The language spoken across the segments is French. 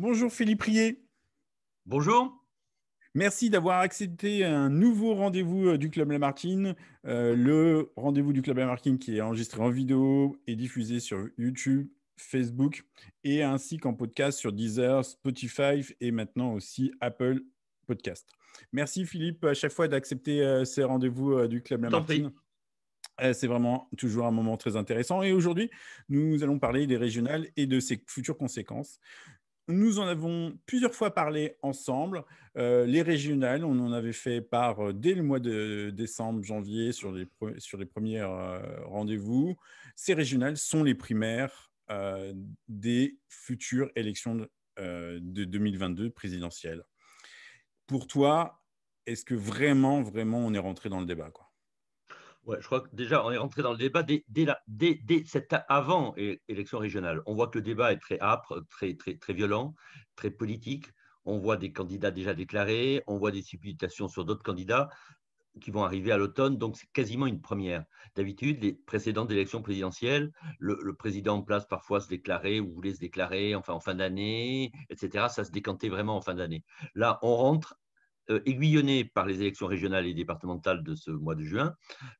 Bonjour Philippe Rier. Bonjour. Merci d'avoir accepté un nouveau rendez-vous euh, du Club Lamartine. Euh, le rendez-vous du Club Lamartine qui est enregistré en vidéo et diffusé sur YouTube, Facebook et ainsi qu'en podcast sur Deezer, Spotify et maintenant aussi Apple Podcast. Merci Philippe à chaque fois d'accepter euh, ces rendez-vous du Club Lamartine. C'est vraiment toujours un moment très intéressant. Et aujourd'hui, nous allons parler des régionales et de ses futures conséquences nous en avons plusieurs fois parlé ensemble. Euh, les régionales, on en avait fait part euh, dès le mois de décembre, janvier, sur les, sur les premiers euh, rendez-vous. Ces régionales sont les primaires des futures élections de, de 2022 présidentielles. Pour toi, est-ce que vraiment, vraiment, on est rentré dans le débat je crois que déjà, on est rentré dans le débat dès, cette avant élection régionale. On voit que le débat est très âpre, très, très, très violent, très politique. On voit des candidats déjà déclarés, on voit des supputations sur d'autres candidats qui vont arriver à l'automne, donc c'est quasiment une première. D'habitude, les précédentes élections présidentielles, le, président en place parfois se déclarait ou voulait se déclarer enfin, en fin d'année, etc. Ça se décantait vraiment en fin d'année. Là, on rentre euh, aiguillonnés par les élections régionales et départementales de ce mois de juin,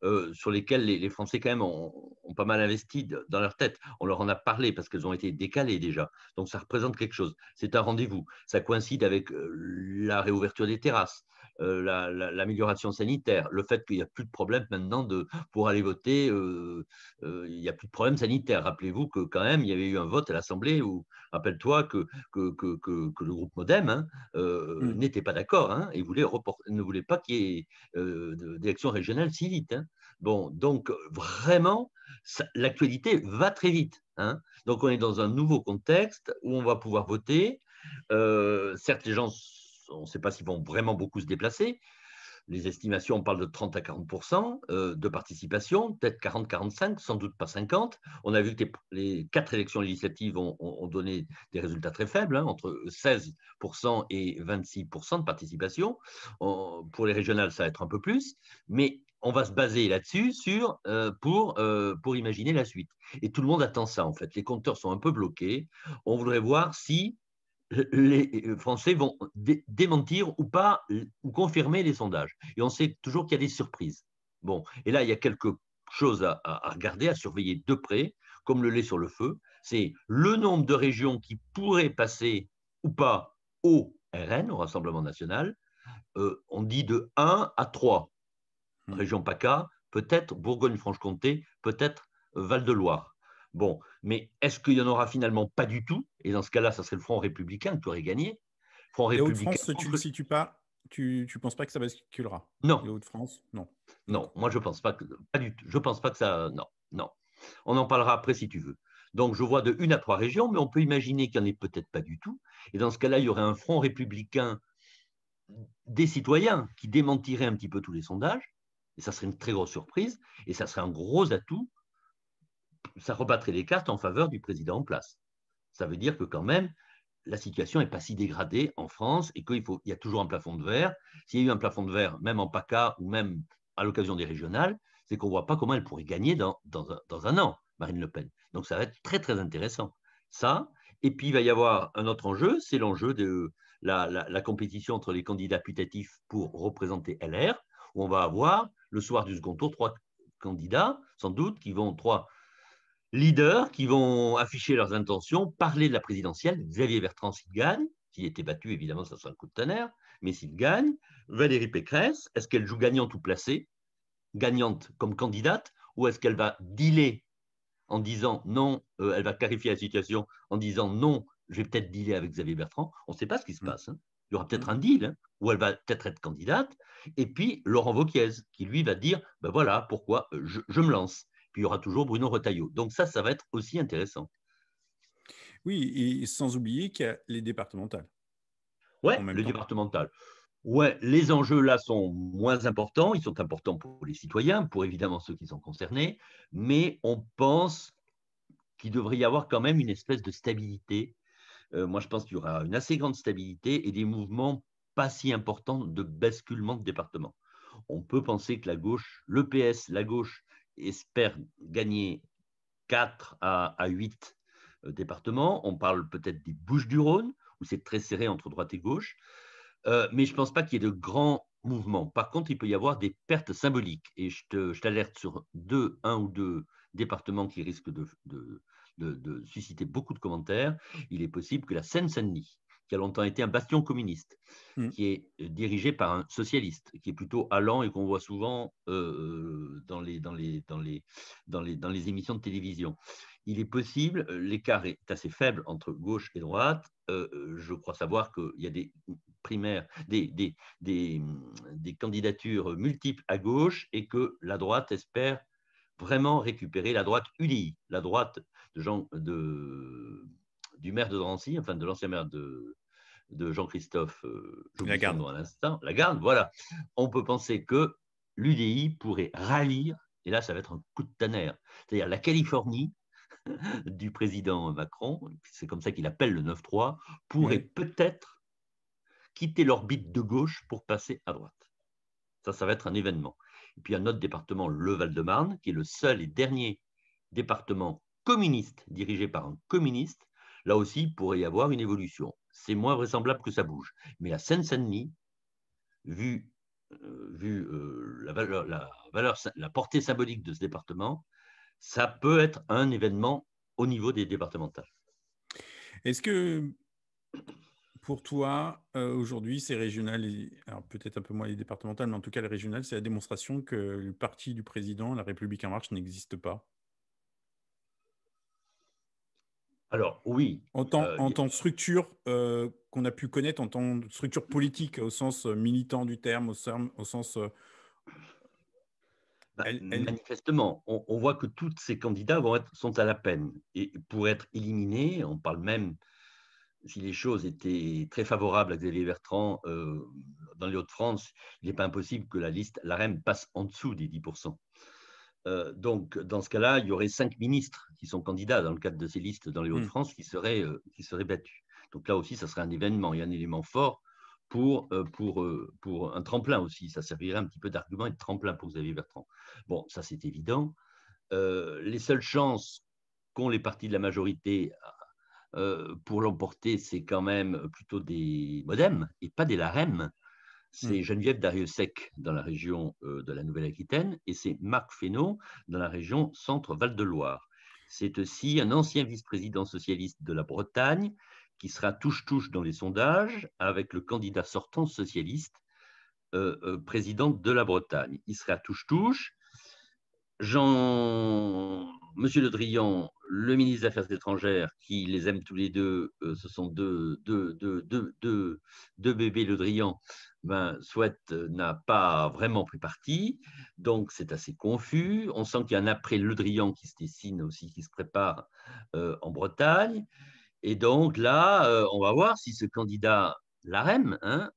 euh, sur lesquelles les, Français quand même ont, ont, pas mal investi dans leur tête. On leur en a parlé parce qu'elles ont été décalées déjà. Donc ça représente quelque chose. C'est un rendez-vous. Ça coïncide avec euh, la réouverture des terrasses. Euh, l'amélioration sanitaire, le fait qu'il n'y a plus de problème maintenant de, pour aller voter, euh, euh, il n'y a plus de problème sanitaire. Rappelez-vous que quand même, il y avait eu un vote à l'Assemblée où, rappelle-toi, que, que, le groupe Modem hein, mm. n'était pas d'accord hein, et voulait ne voulait pas qu'il y ait d'élection régionale si vite. Hein. Bon, donc vraiment, l'actualité va très vite. Hein. Donc on est dans un nouveau contexte où on va pouvoir voter. certes, les gens on ne sait pas s'ils vont vraiment beaucoup se déplacer. Les estimations, on parle de 30 à 40 euh, de participation, peut-être 40-45, sans doute pas 50. On a vu que les quatre élections législatives ont, donné des résultats très faibles, hein, entre 16 et 26 de participation. Euh, pour les régionales, ça va être un peu plus, mais on va se baser là-dessus euh, pour, pour imaginer la suite. Et tout le monde attend ça, en fait. Les compteurs sont un peu bloqués. On voudrait voir si les euh, Français vont démentir ou pas euh, ou confirmer les sondages. Et on sait toujours qu'il y a des surprises. Bon, et là, il y a quelque chose à, regarder, à surveiller de près, comme le lait sur le feu. C'est le nombre de régions qui pourraient passer ou pas au RN, au Rassemblement national. Euh, on dit de 1 à 3. Hmm. Région PACA, peut-être Bourgogne-Franche-Comté, peut-être Val-de-Loire. Bon, mais est-ce qu'il n'y en aura finalement pas du tout Et dans ce cas-là, ça serait le Front républicain qui aurait gagné. Front Haut de France, tu ne situes pas tu ne penses pas que ça basculera Non. Le de france Non. Non, moi je pense pas que pas du Je pense pas que ça. Non, non. On en parlera après si tu veux. Donc je vois de une à trois régions, mais on peut imaginer qu'il n'y en ait peut-être pas du tout. Et dans ce cas-là, il y aurait un front républicain des citoyens qui démentirait un petit peu tous les sondages. Et ça serait une très grosse surprise. Et ça serait un gros atout ça rebattrait les cartes en faveur du président en place. Ça veut dire que quand même, la situation n'est pas si dégradée en France et qu'il y a toujours un plafond de verre. S'il y a eu un plafond de verre, même en PACA ou même à l'occasion des régionales, c'est qu'on ne voit pas comment elle pourrait gagner dans, un, an, Marine Le Pen. Donc ça va être très très intéressant. Ça, et puis il va y avoir un autre enjeu, c'est l'enjeu de la, la compétition entre les candidats putatifs pour représenter LR, où on va avoir le soir du second tour trois candidats, sans doute, qui vont trois leaders qui vont afficher leurs intentions, parler de la présidentielle. Xavier Bertrand, s'il gagne, s'il était battu, évidemment, ça sera un coup de tonnerre, mais s'il gagne, Valérie Pécresse, est-ce qu'elle joue gagnante ou placée, gagnante comme candidate, ou est-ce qu'elle va dealer en disant non, euh, elle va clarifier la situation en disant non, je vais peut-être dealer avec Xavier Bertrand. On ne sait pas ce qui se mm. passe. Hein. Il y aura peut-être mm. un deal, hein, ou elle va peut-être être candidate. Et puis Laurent Vauquiez, qui lui va dire, ben voilà, pourquoi je me lance il y aura toujours Bruno Retailleau. Donc ça, ça va être aussi intéressant. Oui, et sans oublier qu'il y a les départementales. Oui, le départemental. Ouais, les enjeux là sont moins importants, ils sont importants pour les citoyens, pour évidemment ceux qui sont concernés, mais on pense qu'il devrait y avoir quand même une espèce de stabilité. Euh, moi, je pense qu'il y aura une assez grande stabilité et des mouvements pas si importants de basculement de département. On peut penser que la gauche, le PS, la gauche espère gagner 4 à, 8 euh, départements. On parle peut-être des Bouches-du-Rhône, où c'est très serré entre droite et gauche. Euh, mais je ne pense pas qu'il y ait de grands mouvements. Par contre, il peut y avoir des pertes symboliques. Et je t'alerte sur deux, un ou deux départements qui risquent de, de, de susciter beaucoup de commentaires. Il est possible que la Seine-Saint-Denis, qui a longtemps été un bastion communiste, mm. qui est euh, dirigé par un socialiste, qui est plutôt allant et qu'on voit souvent euh, euh, dans, les, dans, les, dans, les, dans, dans les émissions de télévision. Il est possible, l'écart est assez faible entre gauche et droite. je crois savoir qu'il y a des primaires, des, mm, des, candidatures multiples à gauche et que la droite espère vraiment récupérer la droite UDI, la droite de, Jean, de du maire de Drancy, enfin de l'ancien maire de, Jean-Christophe euh, Lagarde. à l'instant, Lagarde, voilà, on peut penser que l'UDI pourrait rallier, et là ça va être un coup de tonnerre, c'est-à-dire la Californie du président Macron, c'est comme ça qu'il appelle le 9-3, pourrait peut-être quitter l'orbite de gauche pour passer à droite. Ça, ça va être un événement. Et puis un autre département, le Val-de-Marne, qui est le seul et dernier département communiste dirigé par un communiste, Là aussi, il pourrait y avoir une évolution. C'est moins vraisemblable que ça bouge. Mais la Seine-Saint-Denis, vu, euh, euh, la, la, portée symbolique de ce département, ça peut être un événement au niveau des départementales. Est-ce que pour toi, euh, aujourd'hui, c'est régional, peut-être un peu moins les départementales, mais en tout cas les régionales, c'est la démonstration que le parti du président, la République en marche, n'existe pas Alors oui. En tant, euh, que structure euh, qu'on a pu connaître, en tant que structure politique au sens euh, militant du terme, au, sens... Bah, manifestement, on, voit que tous ces candidats sont à la peine. Et pour être éliminés, on parle même, si les choses étaient très favorables à Xavier Bertrand dans les Hauts-de-France, il n'est pas impossible que la liste, la REM passe en dessous des 10%. Euh, donc, dans ce cas-là, il y aurait cinq ministres qui sont candidats dans le cadre de ces listes dans les hmm. Hauts-de-France euh, qui, seraient, battus. Donc là aussi, ça serait un événement et un élément fort euh, pour, un tremplin aussi. Ça servirait un petit peu d'argument et de tremplin pour Xavier Bertrand. Bon, ça c'est évident. les seules chances qu'ont les partis de la majorité pour l'emporter, c'est quand même plutôt des modems et pas des larèmes c'est hmm. Geneviève Dariussec dans la région euh, de la Nouvelle-Aquitaine et c'est Marc Fesneau dans la région Centre-Val de Loire. C'est aussi un ancien vice-président socialiste de la Bretagne qui sera touche-touche dans les sondages avec le candidat sortant socialiste euh, euh, président de la Bretagne. Il sera touche-touche. Jean... Monsieur Le Drian le ministre des Affaires étrangères, qui les aime tous les deux, euh, ce sont deux, bébés Le Drian, ben, Souhaite n'a pas vraiment pris parti, donc c'est assez confus. On sent qu'il y a un après Le Drian qui se dessine aussi, qui se prépare euh, en Bretagne. Et donc là, euh, on va voir si ce candidat, l'AREM, hein,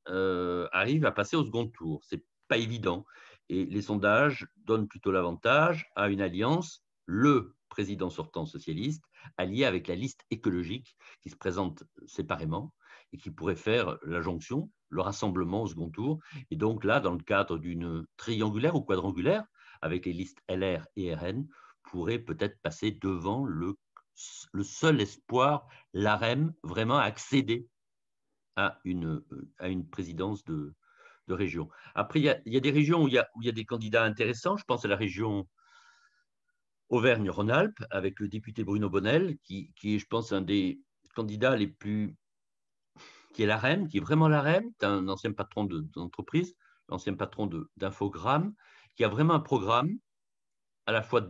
arrive à passer au second tour. C'est pas évident. Et les sondages donnent plutôt l'avantage à une alliance, le président sortant socialiste, allié avec la liste écologique qui se présente séparément et qui pourrait faire la jonction, le rassemblement au second tour. Et donc là, dans le cadre d'une triangulaire ou quadrangulaire, avec les listes LR et RN, pourrait peut-être passer devant le, seul espoir, l'AREM, vraiment accéder à une, à une présidence de, région. Après, il y, a, des régions où il y où il y a, des candidats intéressants. Je pense à la région Auvergne-Rhône-Alpes avec le député Bruno Bonnel, qui, est, je pense, un des candidats les plus. qui est la REM, qui est vraiment la est un ancien patron d'entreprise, l'ancien patron d'Infogramme, qui a vraiment un programme à la fois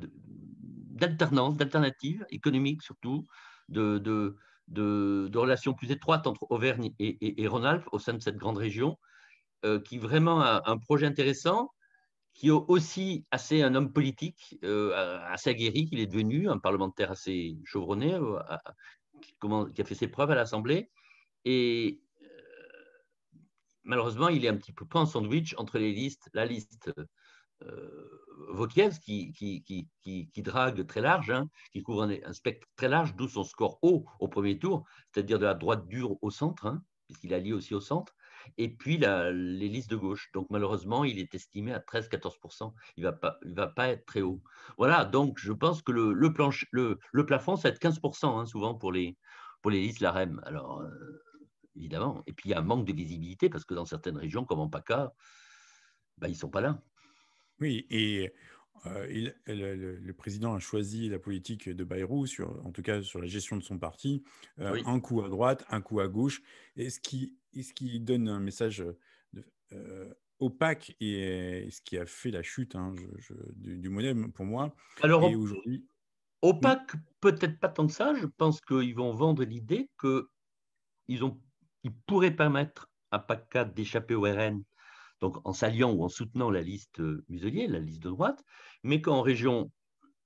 d'alternance, d'alternative, économique surtout, de, relations plus étroites entre Auvergne et, Rhône-Alpes au sein de cette grande région, euh, qui vraiment un projet intéressant qui est aussi assez un homme politique, euh, assez aguerri qu'il est devenu, un parlementaire assez chevronné, euh, qui, comment, qui, a fait ses preuves à l'Assemblée. Et euh, malheureusement, il est un petit peu pas en sandwich entre les listes, la liste Vauquiez, qui, qui, qui, drague très large, hein, qui couvre un, spectre très large, d'où son score haut au premier tour, c'est-à-dire de la droite dure au centre, hein, puisqu'il a lié aussi au centre, et puis les listes de gauche. Donc malheureusement, il est estimé à 13-14%. Il ne va, pas, être très haut. Voilà, donc je pense que le, plafond, ça va être 15% souvent pour les, pour listes la REM. Alors, euh, évidemment. Et puis il y a un manque de visibilité parce que dans certaines régions, comme en PACA, bah, ils ne sont pas là. Oui, et euh, le, président a choisi la politique de Bayrou, sur, en tout cas sur la gestion de son parti, euh, un coup à droite, un coup à gauche, est ce qui, qui donne un message euh, opaque et, ce qui a fait la chute hein, du, modèle pour moi. Alors aujourd'hui, opaque, peut-être pas tant que ça. Je pense qu'ils vont vendre l'idée qu'ils pourraient permettre à PACA d'échapper au RN donc en s'alliant ou en soutenant la liste euh, muselier, la liste de droite, mais qu'en région,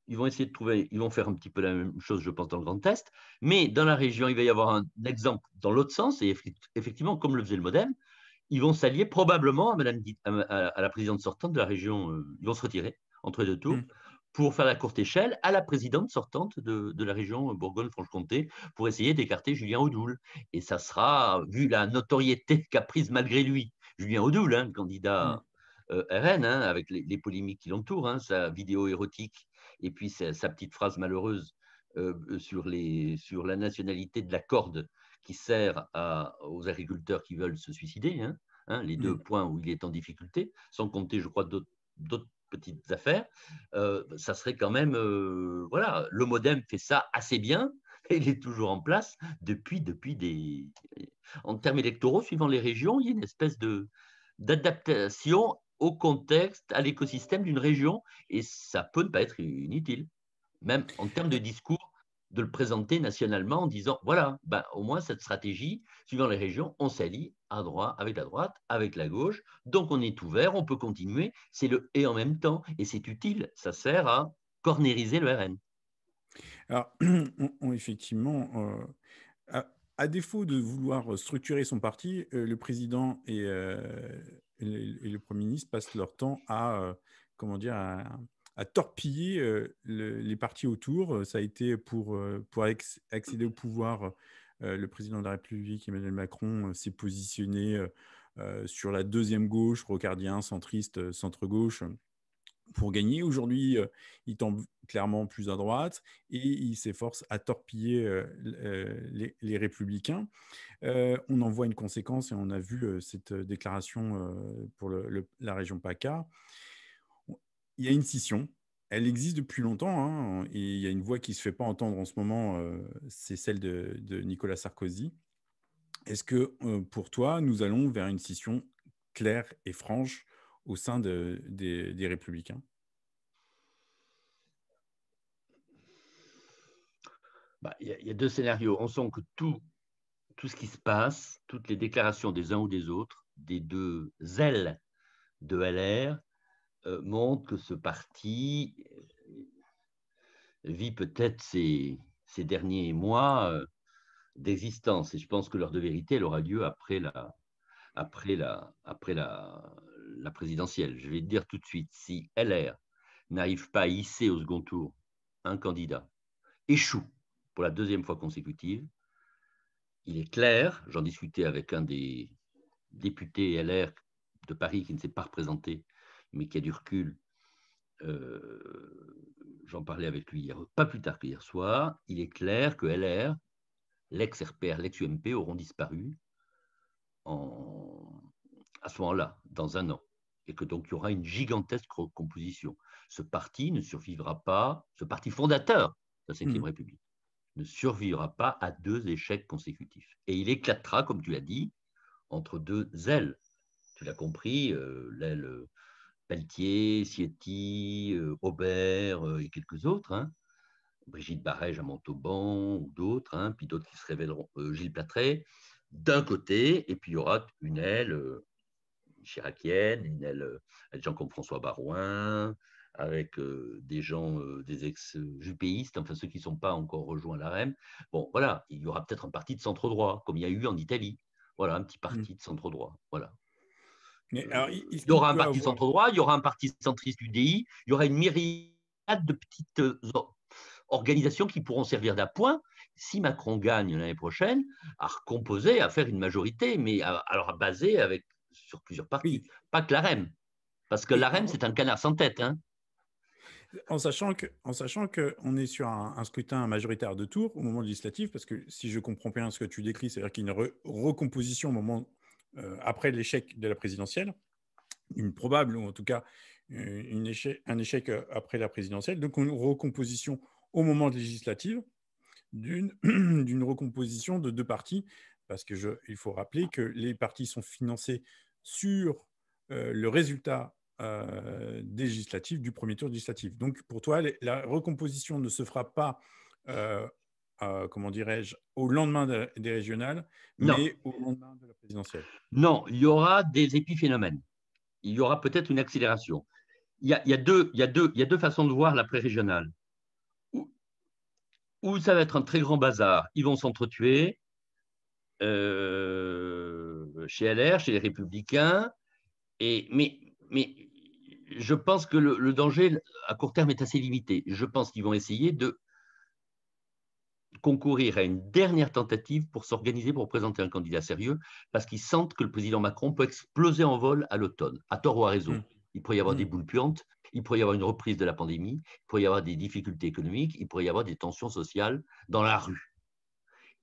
ils vont essayer de trouver, ils vont faire un petit peu la même chose, je pense, dans le Grand Est, mais dans la région, il va y avoir un exemple dans l'autre sens, et effectivement, comme le faisait le Modem, ils vont s'allier probablement à, Madame, à, la présidente sortante de la région, euh, ils vont se retirer entre deux tours. Hmm. pour faire la courte échelle à la présidente sortante de, de la région euh, Bourgogne-Franche-Comté pour essayer d'écarter Julien Audoul. Et ça sera, vu la notoriété qu'a prise malgré lui Julien Audoul, hein, candidat euh, RN, hein, avec les, polémiques qui l'entourent, hein, sa vidéo érotique et puis sa, petite phrase malheureuse euh, sur, la nationalité de la corde qui sert aux agriculteurs qui veulent se suicider, les deux points où il est en difficulté, sans compter, je crois, d'autres petites affaires, euh, ça serait quand même, voilà, le modem fait ça assez bien, il est toujours en place depuis, depuis des. En termes électoraux, suivant les régions, il y a une espèce de, d'adaptation au contexte, à l'écosystème d'une région, et ça peut ne pas être inutile, même en termes de discours, de le présenter nationalement en disant voilà, ben, au moins cette stratégie, suivant les régions, on s'allie à droite, avec la droite, avec la gauche, donc on est ouvert, on peut continuer, c'est le et en même temps, et c'est utile, ça sert à cornériser le RN. Alors, effectivement, euh, à, défaut de vouloir structurer son parti, euh, le président euh, et, le, Premier ministre passent leur temps à, comment dire, à, torpiller les partis autour. Ça a été pour, pour accéder au pouvoir, le président de la République, Emmanuel Macron, s'est positionné sur la deuxième gauche, rocardien, centriste, centre-gauche pour gagner. Aujourd'hui, euh, il tombe clairement plus à droite et il s'efforce à torpiller euh, euh, les, républicains. on en voit une conséquence et on a vu cette déclaration pour la région PACA. Il y a une scission. Elle existe depuis longtemps hein, et il y a une voix qui ne se fait pas entendre en ce moment, c'est celle de, de, Nicolas Sarkozy. Est-ce que pour toi, nous allons vers une scission claire et franche au sein de, des, républicains bah, Il y, a deux scénarios. On sent que tout, tout ce qui se passe, toutes les déclarations des uns ou des autres, des deux ailes de LR, euh, montrent que ce parti euh, vit peut-être ces, derniers mois euh, d'existence. Et je pense que l'heure de vérité, elle aura lieu après la, après la, après la, la présidentielle. Je vais dire tout de suite, si LR n'arrive pas à hisser au second tour un candidat, échoue pour la deuxième fois consécutive, il est clair, j'en discutais avec un des députés LR de Paris qui ne s'est pas représenté, mais qui a du recul, euh, j'en parlais avec lui hier, pas plus tard qu'hier soir, il est clair que LR, l'ex-RPR, l'ex-UMP auront disparu en à ce moment-là, dans un an, et que donc il y aura une gigantesque recomposition. Ce parti ne survivra pas, ce parti fondateur de la Ve hmm. République ne survivra pas à deux échecs consécutifs. Et il éclatera, comme tu l'as dit, entre deux ailes. Tu l'as compris, euh, l'aile Pelletier, Sietti, euh, Aubert euh, et quelques autres. Hein. Brigitte Barège à Montauban ou d'autres, hein, puis d'autres qui se révéleront, Gilles Platret, d'un côté, et puis il y aura une aile chiracienne, avec euh, des gens comme François Barouin, avec euh, des gens, euh, des ex-jupéistes, enfin ceux qui ne sont pas encore rejoints à l'AREM. Bon, voilà, il y aura peut-être un parti de centre-droit, comme il y a eu en Italie. Voilà, un petit parti mm. de centre-droit. Voilà. il, y aura un parti centre-droit, il y aura un parti centriste du DI, il y aura une myriade de petites organisations qui pourront servir d'appoint si Macron gagne l'année prochaine, à recomposer, à faire une majorité, mais alors à baser avec sur plusieurs parties, pas que la Parce que l'AREM, c'est un canard sans tête. Hein. En sachant que, en sachant que on est sur un, scrutin majoritaire de tour au moment législatif, parce que si je comprends bien ce que tu décris, c'est-à-dire qu'il y a une recomposition au moment euh, après l'échec de la présidentielle, une probable ou en tout cas euh, une un échec euh, après la présidentielle, donc une recomposition au moment législatif d'une recomposition de deux parties, parce que il faut rappeler que les partis sont financés sur euh, le résultat euh, législatif du premier tour législatif. Donc pour toi, la recomposition ne se fera pas euh, comment dirais-je, au lendemain des régionales, mais au lendemain de la présidentielle Non, il y aura des épiphénomènes. Il y aura peut-être une accélération. Il y, a, deux, il, deux, il deux façons de voir la pré-régionale. Ou ça va être un très grand bazar. Ils vont s'entretuer. Euh, chez LR, chez les Républicains. Et, mais, mais je pense que le, danger à court terme est assez limité. Je pense qu'ils vont essayer de concourir à une dernière tentative pour s'organiser pour présenter un candidat sérieux, parce qu'ils sentent que le président Macron peut exploser en vol à l'automne, à tort ou à raison. Mmh. Il pourrait y avoir mmh. des boules puantes, il pourrait y avoir une reprise de la pandémie, il pourrait y avoir des difficultés économiques, il pourrait y avoir des tensions sociales dans la rue.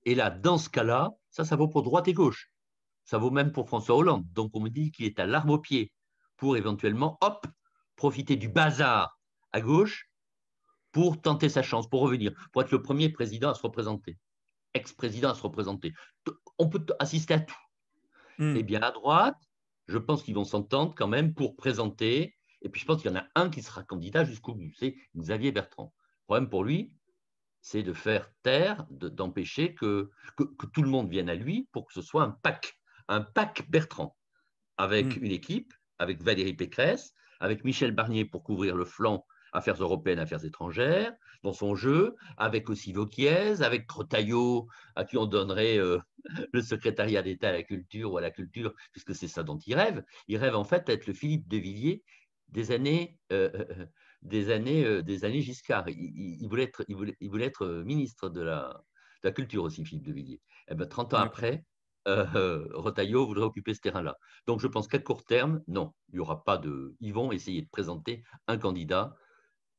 Et là, dans ce cas-là, ça, ça vaut pour droite et gauche. Ça vaut même pour François Hollande. Donc on me dit qu'il est à l'arme au pied pour éventuellement, hop, profiter du bazar à gauche pour tenter sa chance, pour revenir, pour être le premier président à se représenter, ex-président à se représenter. On peut assister à tout. Hmm. Eh bien, à droite, je pense qu'ils vont s'entendre quand même pour présenter. Et puis, je pense qu'il y en a un qui sera candidat jusqu'au bout, c'est Xavier Bertrand. Le problème pour lui, c'est de faire taire, d'empêcher que, que, tout le monde vienne à lui pour que ce soit un pack un pack Bertrand avec hmm. une équipe, avec Valérie Pécresse, avec Michel Barnier pour couvrir le flanc affaires européennes, affaires étrangères, dans son jeu, avec aussi Vauquiez, avec Crotaillot, à qui on donnerait euh, le secrétariat d'État à la culture ou à la culture, puisque c'est ça dont il rêve. Il rêve en fait d'être le Philippe de Villiers des années, euh, euh, des années, des années Giscard. Il, voulait être, il, voulait, être ministre de la, culture aussi, Philippe de Villiers. Et eh ben, 30 ans après, euh, euh voudrait occuper ce terrain-là. Donc je pense qu'à court terme, non, il n'y aura pas de. Ils vont essayer de présenter un candidat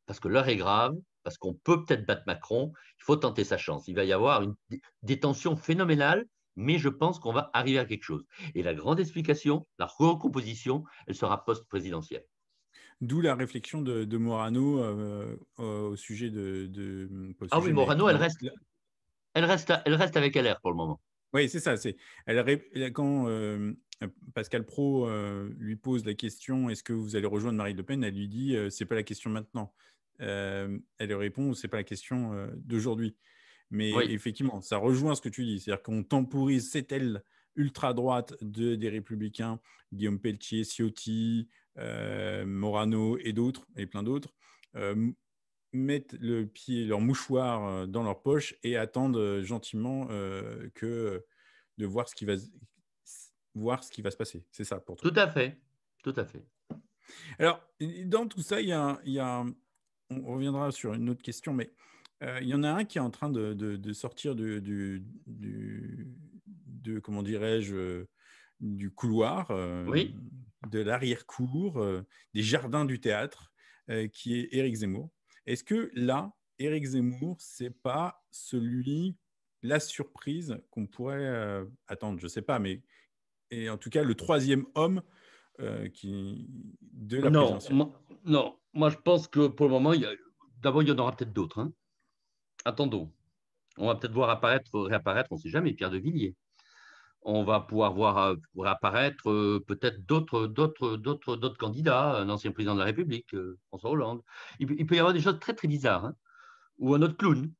parce que l'heure est grave, parce qu'on peut peut-être battre Macron. Il faut tenter sa chance. Il va y avoir une, des phénoménale mais je pense qu'on va arriver à quelque chose. Et la grande explication, la recomposition, elle sera post-présidentielle. D'où la réflexion de, Morano euh, euh, au sujet de. ah oui, Morano, elle reste, elle reste, elle reste avec LR pour le moment. Oui, c'est ça. C'est quand euh, Pascal Pro lui pose la question Est-ce que vous allez rejoindre Marie Le Pen Elle lui dit ce C'est pas la question maintenant. elle répond C'est pas la question d'aujourd'hui. Mais effectivement, ça rejoint ce que tu dis, c'est-à-dire qu'on temporise cette aile ultra droite de, des Républicains, Guillaume Pelletier, Ciotti, Morano et d'autres et plein d'autres mettent le pied, leur mouchoir euh, dans leur poche et attendent euh, gentiment euh, que de voir ce qui va voir ce qui va se passer. C'est ça pour toi. Tout à fait, tout à fait. Alors dans tout ça, il y a, il y a on reviendra sur une autre question, mais il y en a un qui est en train de, de, sortir du, du, de, comment dirais-je du couloir, oui. de l'arrière-cour, des jardins du théâtre, qui est Éric Zemmour. Est-ce que là, Éric Zemmour, c'est pas celui, la surprise qu'on pourrait euh, attendre Je ne sais pas, mais et en tout cas le troisième homme euh, qui de la non, non, moi je pense que pour le moment, d'abord il y en aura peut-être d'autres. Hein. Attendons. On va peut-être voir apparaître, réapparaître, on ne sait jamais, Pierre de Villiers on va pouvoir voir, euh, apparaître euh, peut-être d'autres, d'autres, d'autres, d'autres candidats, un ancien président de la République, euh, François Hollande. Il, peut y avoir des choses très très bizarres, hein. ou un autre clown,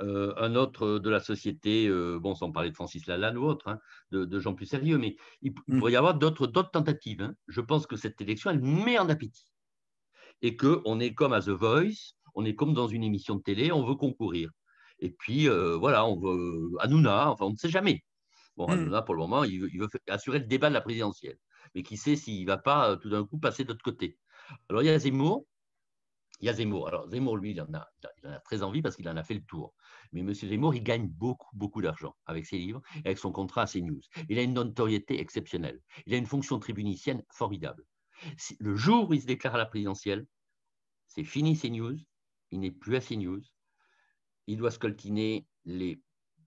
un autre de la société, bon, sans parler de Francis Lalanne ou autre, hein, de, gens plus sérieux, mais il, mm. pourrait y avoir d'autres, d'autres tentatives. Hein. Je pense que cette élection, elle met en appétit, et que on est comme à The Voice, on est comme dans une émission de télé, on veut concourir. Et puis voilà, on veut Hanouna, enfin on ne sait jamais. Bon, là mmh. pour le moment, il veut, assurer le débat de la présidentielle. Mais qui sait s'il ne va pas euh, tout d'un coup passer de l'autre côté. Alors, il y a Zemmour. Il y a Zemmour. Alors, Zemmour, lui, il en a, a très envie parce qu'il en a fait le tour. Mais M. Zemmour, il gagne beaucoup, beaucoup d'argent avec ses livres et avec son contrat à CNews. Il a une notoriété exceptionnelle. Il a une fonction tribunicienne formidable. le jour où il se déclare à la présidentielle, c'est fini CNews. Il n'est plus à CNews. Il doit scoltiner les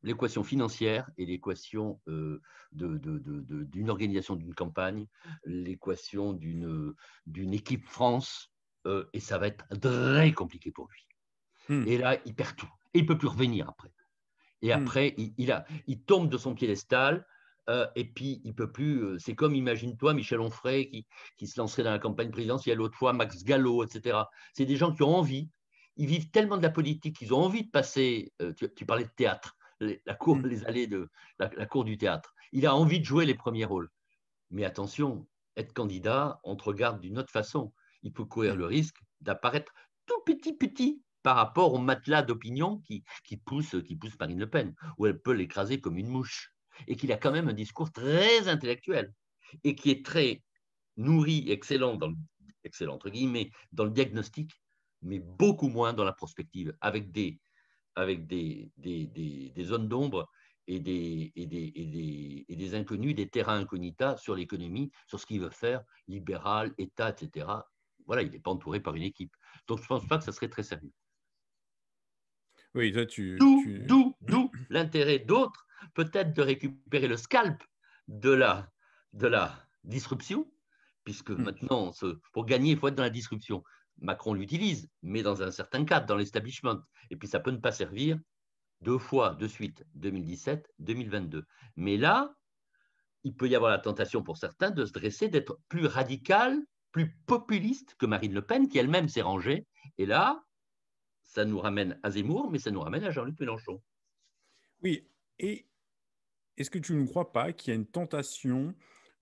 l'équation financière et l'équation euh, d'une organisation d'une campagne, l'équation d'une équipe France, euh, et ça va être très compliqué pour lui. Hmm. Et là, il perd tout. Et il peut plus revenir après. Et hmm. après, il, tombe de son piédestal. Euh, et puis, il peut plus. c'est comme, imagine-toi, Michel Onfray qui, se lancerait dans la campagne présidentielle, autrefois Max Gallo, etc. C'est des gens qui ont envie. Ils vivent tellement de la politique qu'ils ont envie de passer. tu parlais de théâtre la cour, mm. les allées de la, cour du théâtre. Il a envie de jouer les premiers rôles. Mais attention, être candidat, on te regarde d'une autre façon. Il peut courir le risque d'apparaître tout petit petit par rapport au matelas d'opinion qui, pousse, qui pousse Marine Le Pen, où elle peut l'écraser comme une mouche. Et qu'il a quand même un discours très intellectuel et qui est très nourri, excellent, dans entre guillemets, dans le diagnostic, mais beaucoup moins dans la prospective, avec des, avec des, des, zones d'ombre et des, et, des, inconnus, des terrains incognita sur l'économie, sur ce qu'il veut faire, libéral, État, etc. Voilà, il n'est pas entouré par une équipe. Donc je ne pense pas que ça serait très sérieux. Oui, tu. D'où, l'intérêt d'autres, peut-être de récupérer le scalp de la, disruption, puisque hmm. maintenant, pour gagner, il faut être dans la disruption. Macron l'utilise, mais dans un certain cadre, dans l'establishment. Et puis ça peut ne pas servir deux fois de suite, 2017, 2022. Mais là, il peut y avoir la tentation pour certains de se dresser, d'être plus radical, plus populiste que Marine Le Pen, qui elle-même s'est rangée. Et là, ça nous ramène à Zemmour, mais ça nous ramène à Jean-Luc Mélenchon. Oui, et est-ce que tu ne crois pas qu'il y a une tentation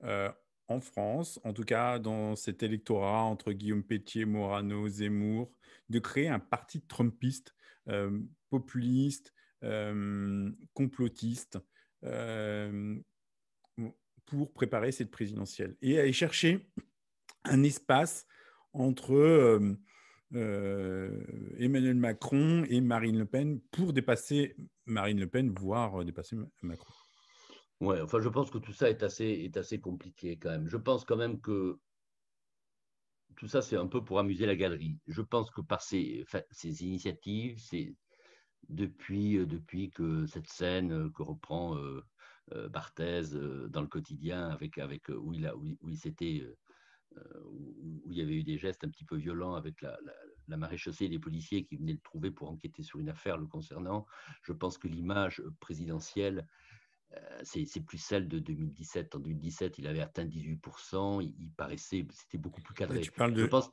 euh, en France, en tout cas dans cet électorat entre Guillaume Pétier, Morano, Zemmour, de créer un parti trumpiste, euh, populiste, euh, complotiste, euh, pour préparer cette présidentielle et aller chercher un espace entre Emmanuel Macron et Marine Le Pen pour dépasser Marine Le Pen, voire dépasser Macron enfin, je pense que tout ça est assez, est assez compliqué quand même. Je pense quand même que tout ça, c'est un peu pour amuser la galerie. Je pense que par ces, ces initiatives, c'est depuis, euh, depuis que cette scène euh, que reprend Barthes euh, Barthez dans le quotidien, avec, avec où il, où il y avait eu des gestes un petit peu violents avec la, la, la et les policiers qui venaient le trouver pour enquêter sur une affaire le concernant, je pense que l'image présidentielle euh, c'est plus celle de 2017. En 2017, il avait atteint 18%, il, paraissait, c'était beaucoup plus cadré. je pense,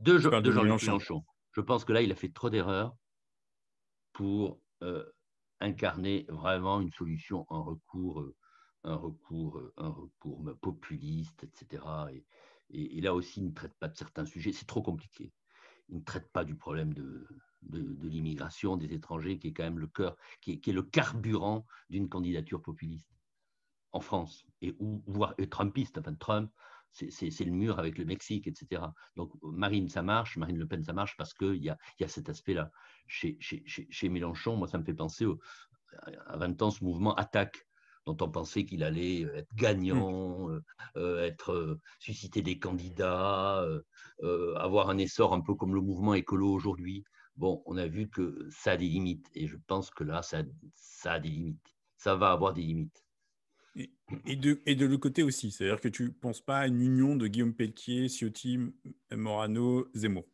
de, de Jean-Luc Mélenchon. Je pense que là, il a fait trop d'erreurs pour euh, incarner vraiment une solution en recours, un recours, euh, un recours bah, populiste, etc. Et, et là aussi, il ne traite pas de certains sujets. C'est trop compliqué. Il ne traite pas du problème de, de, l'immigration, des étrangers, qui est quand même le cœur, qui est, le carburant d'une candidature populiste en France, et ou, voire Trumpiste, enfin Trump, c'est le mur avec le Mexique, etc. Donc Marine, ça marche, Marine Le Pen, ça marche, parce qu'il y a, y a cet aspect-là. Chez, chez, chez, Mélenchon, moi, ça me fait penser à 20 ans, ce mouvement attaque dont on pensait qu'il allait euh, être gagnant, mmh. euh, euh, être susciter des candidats, avoir un essor un peu comme le mouvement écolo aujourd'hui bon, on a vu que ça a des limites. Et je pense que là, ça, a des limites. Ça va avoir des limites. Et, de, le côté aussi, c'est-à-dire que tu ne penses pas à une union de Guillaume Pelletier, Ciotti, Morano, Zemo?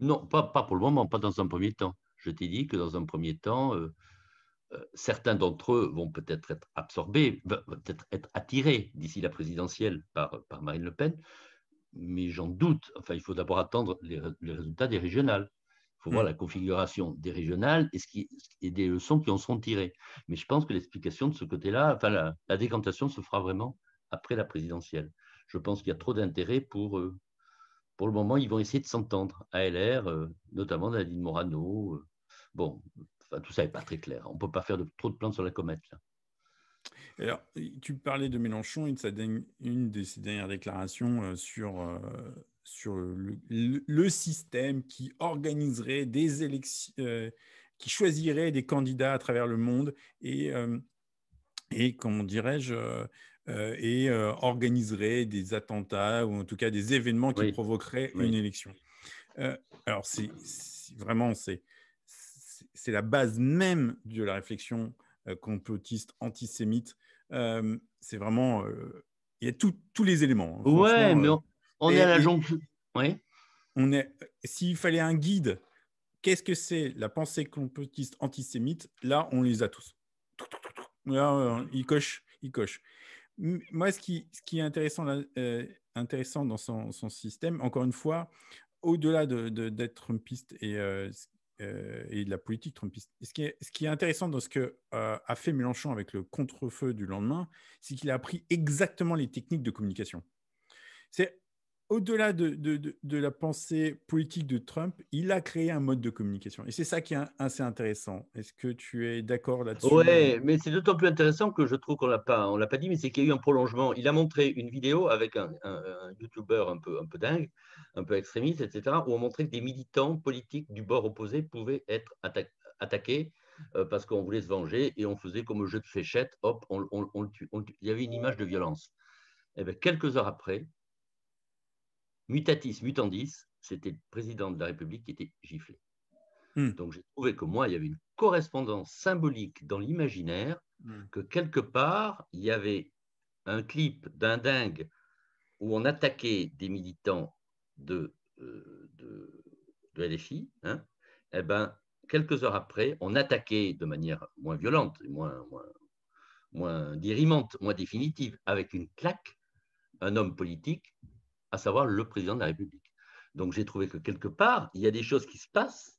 Non, pas, pour le moment, pas dans un premier temps. Je t'ai dit que dans un premier temps, euh, euh, certains d'entre eux vont peut-être être absorbés, vont peut-être être attirés d'ici la présidentielle par, Marine Le Pen, mais j'en doute. Enfin, il faut d'abord attendre les résultats des régionales. Il faut voir hmm. la configuration des régionales et, ce des leçons qui en sont tirées. Mais je pense que l'explication de ce côté-là, enfin, la, décantation se fera vraiment après la présidentielle. Je pense qu'il y a trop d'intérêt pour. Euh, pour le moment, ils vont essayer de s'entendre. ALR, euh, notamment Nadine Morano. Euh, bon, tout ça n'est pas très clair. On ne peut pas faire trop de plans sur la comète. Alors, tu parlais de Mélenchon, une, une de ses dernières déclarations sur sur le, système qui organiserait des élections, euh, qui choisirait des candidats à travers le monde et, euh, et comment dirais-je, euh, et organiserait des attentats ou en tout cas des événements qui provoqueraient une élection. alors, c'est vraiment, c'est la base même de la réflexion complotiste antisémite. c'est vraiment il y a tous les éléments. Hein. Ouais, mais on est à la jonque. Oui. On est. S'il fallait un guide, qu'est-ce que c'est la pensée complotiste antisémite Là, on les a tous. Là, euh, il Moi, ce qui, qui est intéressant, euh, intéressant dans son, système, encore une fois, au-delà d'être de, Trumpiste euh, et, de la politique trumpiste. ce, qui est, ce qui est intéressant dans ce que a fait Mélenchon avec le contrefeu du lendemain, c'est qu'il a appris exactement les techniques de communication. C'est au-delà de, de, la pensée politique de Trump, il a créé un mode de communication. Et c'est ça qui est assez intéressant. Est-ce que tu es d'accord là-dessus Oui, mais c'est d'autant plus intéressant que je trouve qu'on l'a pas, on l'a pas dit, mais c'est qu'il y a eu un prolongement. Il a montré une vidéo avec un, YouTuber un peu, un peu dingue, un peu extrémiste, etc., où on montrait que des militants politiques du bord opposé pouvaient être attaqués euh, parce qu'on voulait se venger et on faisait comme un jeu de féchette. hop, on, Il y avait une image de violence. Et eh ben, quelques heures après, mutatis mutandis, c'était le président de la République qui était giflé. Hmm. Donc j'ai trouvé que moi, il y avait une correspondance symbolique dans l'imaginaire, hmm. que quelque part, il y avait un clip d'un dingue où on attaquait des militants de, euh, LFI, hein. eh ben, quelques heures après, on attaquait de manière moins violente, moins, dérimante, moins moins définitive, avec une claque, un homme politique à savoir le président de la République. Donc j'ai trouvé que quelque part, il y a des choses qui se passent,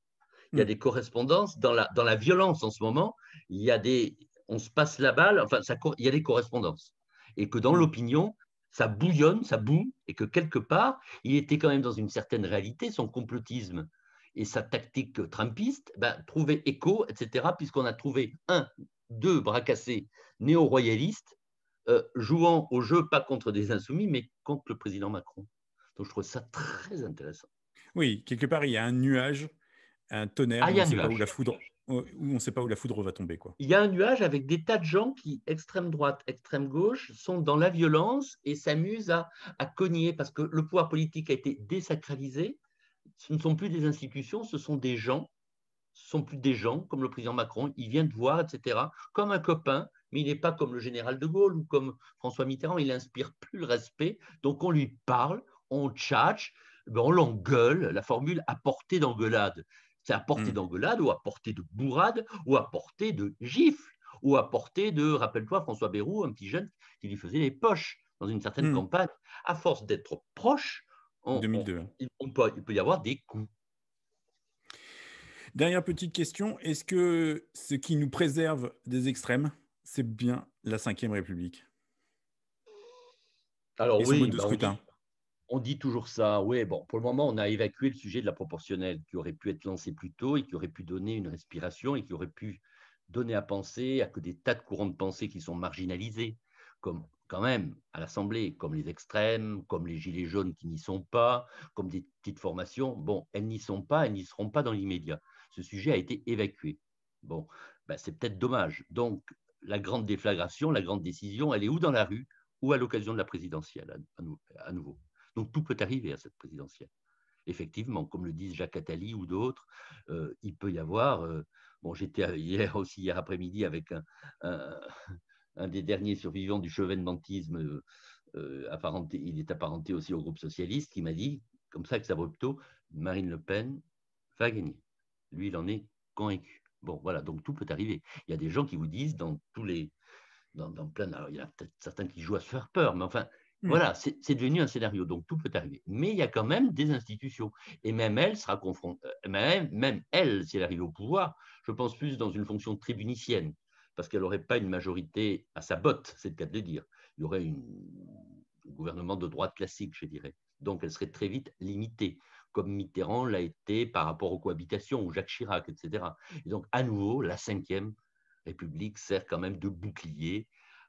il y a hmm. des correspondances. Dans la, dans la violence en ce moment, il y a des, on se passe la balle, enfin, il y a des correspondances. Et que dans hmm. l'opinion, ça bouillonne, ça boue, et que quelque part, il était quand même dans une certaine réalité, son complotisme et sa tactique trumpiste ben, trouvait écho, etc., puisqu'on a trouvé un, deux bras cassés néo-royalistes euh, jouant au jeu, pas contre des insoumis, mais contre le président Macron. Donc je trouve ça très intéressant. Oui, quelque part, il y a un nuage, un tonnerre, ah, on ne sait pas où la foudre va tomber. Quoi. Il y a un nuage avec des tas de gens qui, extrême droite, extrême gauche, sont dans la violence et s'amusent à, cogner parce que le pouvoir politique a été désacralisé. Ce ne sont plus des institutions, ce sont des gens ce sont plus des gens, comme le président Macron, il vient de voir, etc., comme un copain mais il n'est pas comme le général de Gaulle ou comme François Mitterrand, il n'inspire plus le respect. Donc on lui parle, on tchatche, ben, on l'engueule, la formule à portée d'engueulade. C'est à portée hmm. d'engueulade ou à portée de bourrade ou à portée de gifle ou à portée de, rappelle-toi, François Bérou, un petit jeune qui lui faisait les poches dans une certaine hmm. campagne. À force d'être proche, 2002. Hein. il peut y avoir des coups. Dernière petite question, est-ce que ce qui nous préserve des extrêmes, c'est bien la Ve République. Alors oui, bah, On, dit, toujours ça. Oui, bon, pour le moment, on a évacué le sujet de la proportionnelle qui aurait pu être lancée plus tôt et qui aurait pu donner une respiration et qui aurait pu donner à penser à que des tas de courants de pensée qui sont marginalisés, comme quand même à l'Assemblée, comme les extrêmes, comme les gilets jaunes qui n'y sont pas, comme des petites formations, bon, elles n'y sont pas, elles n'y seront pas dans l'immédiat. Ce sujet a été évacué. Bon, bah, c'est peut-être dommage. Donc, la grande déflagration, la grande décision, elle est ou dans la rue ou à l'occasion de la présidentielle, à, nouveau. Donc tout peut arriver à cette présidentielle. Effectivement, comme le disent Jacques Attali ou d'autres, euh, il peut y avoir. Euh, bon, j'étais hier aussi, hier après-midi, avec un, des derniers survivants du chevènementisme, euh, apparenté, il est apparenté aussi au groupe socialiste, qui m'a dit, comme ça, que ça plutôt Marine Le Pen va gagner. Lui, il en est convaincu. Bon, voilà, donc tout peut arriver. Il y a des gens qui vous disent dans tous les. Dans, plein, alors il y a peut-être certains qui jouent à se faire peur, mais enfin, mm. voilà, c'est devenu un scénario, donc tout peut arriver. Mais il y a quand même des institutions, et même elle sera euh, même, même elle, si elle arrive au pouvoir, je pense plus dans une fonction tribunicienne, parce qu'elle n'aurait pas une majorité à sa botte, c'est le cas de le dire. Il y aurait un gouvernement de droite classique, je dirais. Donc elle serait très vite limitée comme Mitterrand l'a été par rapport aux cohabitations, ou Jacques Chirac, etc. Et donc, à nouveau, la Ve République sert quand même de bouclier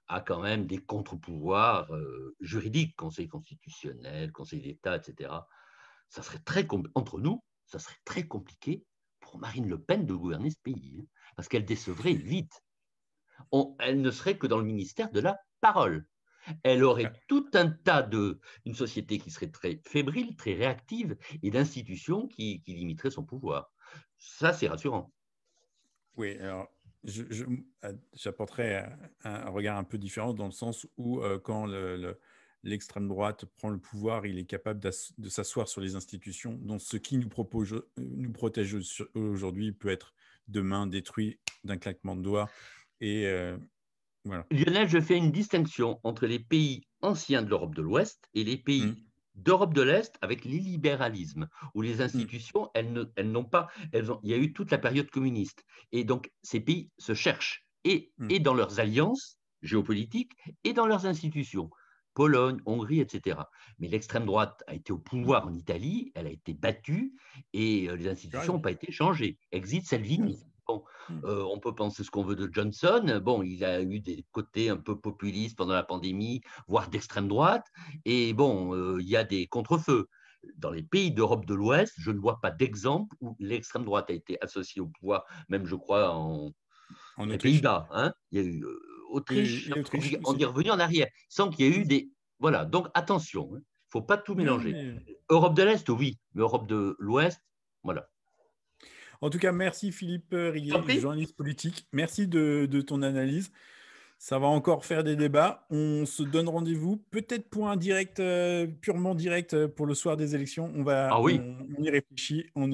à quand même des contre-pouvoirs euh, juridiques, Conseil constitutionnel, Conseil d'État, etc. Ça serait très entre nous, ça serait très compliqué pour Marine Le Pen de gouverner ce pays, hein, parce qu'elle décevrait vite. elle ne serait que dans le ministère de la parole. Elle aurait tout un tas de. une société qui serait très fébrile, très réactive, et d'institutions qui, qui limiteraient son pouvoir. Ça, c'est rassurant. Oui, alors j'apporterai un, regard un peu différent dans le sens où euh, quand l'extrême droite prend le pouvoir, il est capable de s'asseoir sur les institutions, dont ce qui nous, protège aujourd'hui peut être demain détruit d'un claquement de doigts. Et, euh, Lionel, je fais une distinction entre les pays anciens de l'Europe de l'Ouest et les pays hmm. d'Europe de l'Est avec l'illibéralisme, où les hmm. institutions, elles, n'ont pas, elles il y a eu toute la période communiste. Et donc, ces pays se cherchent, et, hmm. et dans leurs alliances géopolitiques, et dans leurs institutions. Pologne, Hongrie, etc. Mais l'extrême droite a été au pouvoir en Italie, elle a été battue et euh, les institutions n'ont pas été changées. Exit Salvini. Mmh. on peut penser ce qu'on veut de Johnson. Bon, il a eu des côtés un peu populistes pendant la pandémie, voire d'extrême droite. Et bon, il y a des contrefeux. Dans les pays d'Europe de l'Ouest, je ne vois pas d'exemple où l'extrême droite a été associée au pouvoir, même je crois en, Pays-Bas. Hein il y a eu Autriche, on est revenu en arrière, sans qu'il y ait eu des. Voilà, donc attention, il hein. ne faut pas tout mélanger. Europe de l'Est, oui, mais Europe de l'Ouest, voilà. En tout cas, merci Philippe euh, Riguier, journaliste politique. Merci de, ton analyse. Ça va encore faire des débats. On se donne rendez-vous peut-être pour un direct euh, purement direct euh, pour le soir des élections. On va, ah oui. on, y réfléchit. On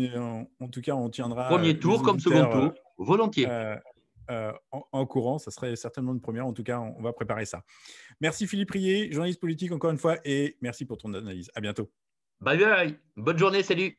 en, tout cas, on tiendra. Premier tour comme second tour, volontiers. en, courant. Ça serait certainement une première. En tout cas, on, va préparer ça. Merci Philippe Riguier, journaliste politique encore une fois, et merci pour ton analyse. À bientôt. Bye bye. Bonne journée. Salut.